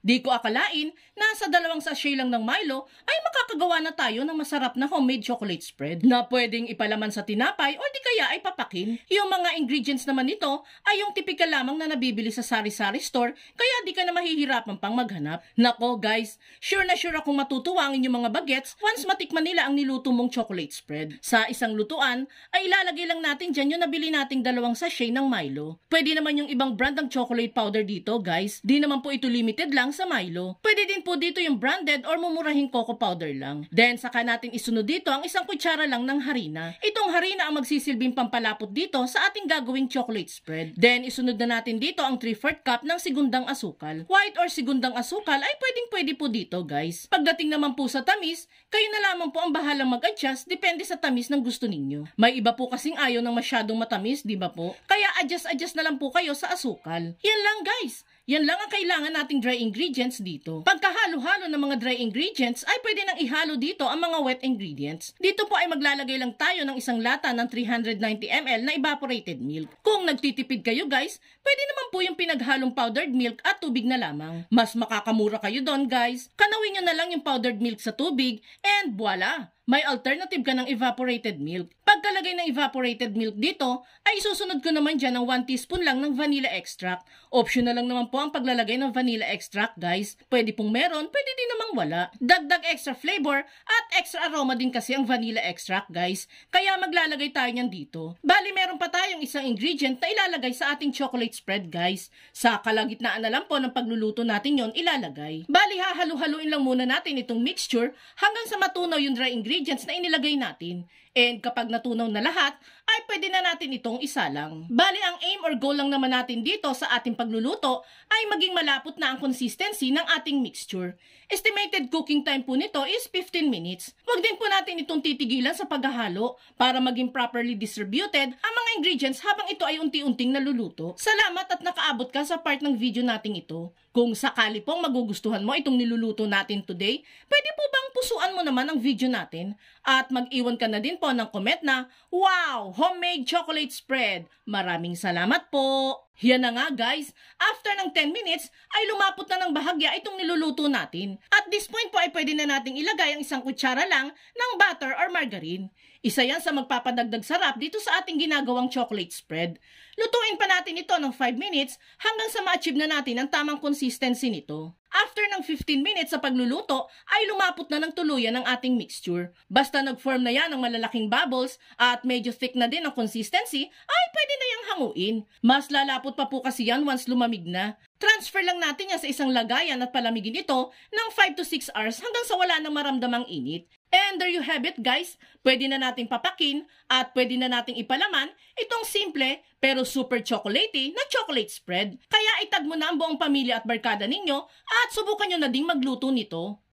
Di ko akalain na sa dalawang sachet lang ng Milo ay makakagawa na tayo ng masarap na homemade chocolate spread na pwedeng ipalaman sa tinapay o di kaya ay papakin. Yung mga ingredients naman nito ay yung tipikal lamang na nabibili sa sari-sari store kaya di ka na mahihirapan pang maghanap. Nako guys, sure na sure akong matutuwa ang inyong mga bagets once matikman nila ang niluto mong chocolate spread. Sa isang lutuan ay ilalagay lang natin dyan yung nabili nating dalawang sachet ng Milo. Pwede naman yung ibang brand ng chocolate powder dito guys. Di naman po ito limited lang lang sa Milo. Pwede din po dito yung branded or mumurahing cocoa powder lang. Then, saka natin isunod dito ang isang kutsara lang ng harina. Itong harina ang magsisilbing pampalapot dito sa ating gagawing chocolate spread. Then, isunod na natin dito ang 3-4 cup ng sigundang asukal. White or sigundang asukal ay pwedeng pwede po dito guys. Pagdating naman po sa tamis, kayo na lamang po ang bahalang mag-adjust depende sa tamis ng gusto ninyo. May iba po kasing ayaw ng masyadong matamis, di ba po? Kaya adjust-adjust na lang po kayo sa asukal. Yan lang guys. Yan lang ang kailangan nating dry ingredients dito. Pagkahalo-halo ng mga dry ingredients ay pwede nang ihalo dito ang mga wet ingredients. Dito po ay maglalagay lang tayo ng isang lata ng 390 ml na evaporated milk. Kung nagtitipid kayo guys, pwede naman po yung pinaghalong powdered milk at tubig na lamang. Mas makakamura kayo doon guys. Kanawin nyo na lang yung powdered milk sa tubig and voila! may alternative ka ng evaporated milk. Pagkalagay ng evaporated milk dito, ay susunod ko naman dyan ng 1 teaspoon lang ng vanilla extract. Optional lang naman po Pangalawa, ang paglalagay ng vanilla extract, guys. Pwede pong meron, pwede din namang wala. Dagdag extra flavor at extra aroma din kasi ang vanilla extract, guys. Kaya maglalagay tayo niyan dito. Bali, meron pa tayong isang ingredient na ilalagay sa ating chocolate spread, guys. Sa kalagitnaan na lang po ng pagluluto natin yon ilalagay. Bali, hahalo-haluin lang muna natin itong mixture hanggang sa matunaw yung dry ingredients na inilagay natin. And kapag natunaw na lahat, ay pwede na natin itong isa lang. Bali, ang aim or goal lang naman natin dito sa ating pagluluto ay maging malapot na ang consistency ng ating mixture. Estimated cooking time po nito is 15 minutes. Huwag din po natin itong titigilan sa paghahalo para maging properly distributed ang mga ingredients habang ito ay unti-unting naluluto. Salamat at nakaabot ka sa part ng video nating ito. Kung sakali pong magugustuhan mo itong niluluto natin today, pwede po bang pusuan mo naman ang video natin? At mag-iwan ka na din po ng comment na, Wow! Homemade chocolate spread! Maraming salamat po! Yan na nga guys, after ng 10 minutes ay lumapot na ng bahagya itong niluluto natin. At this point po ay pwede na nating ilagay ang isang kutsara lang ng butter or margarine. Isa yan sa magpapadagdag sarap dito sa ating ginagawang chocolate spread. Lutuin pa natin ito ng 5 minutes hanggang sa ma-achieve na natin ang tamang consistency nito. After ng 15 minutes sa pagluluto, ay lumapot na ng tuluyan ang ating mixture. Basta nag-form na yan ng malalaking bubbles at medyo thick na din ang consistency, ay pwede na hahanguin. Mas lalapot pa po kasi yan once lumamig na. Transfer lang natin yan sa isang lagayan at palamigin ito ng 5 to 6 hours hanggang sa wala nang maramdamang init. And there you have it guys, pwede na nating papakin at pwede na nating ipalaman itong simple pero super chocolatey na chocolate spread. Kaya itag mo na ang buong pamilya at barkada ninyo at subukan nyo na ding magluto nito.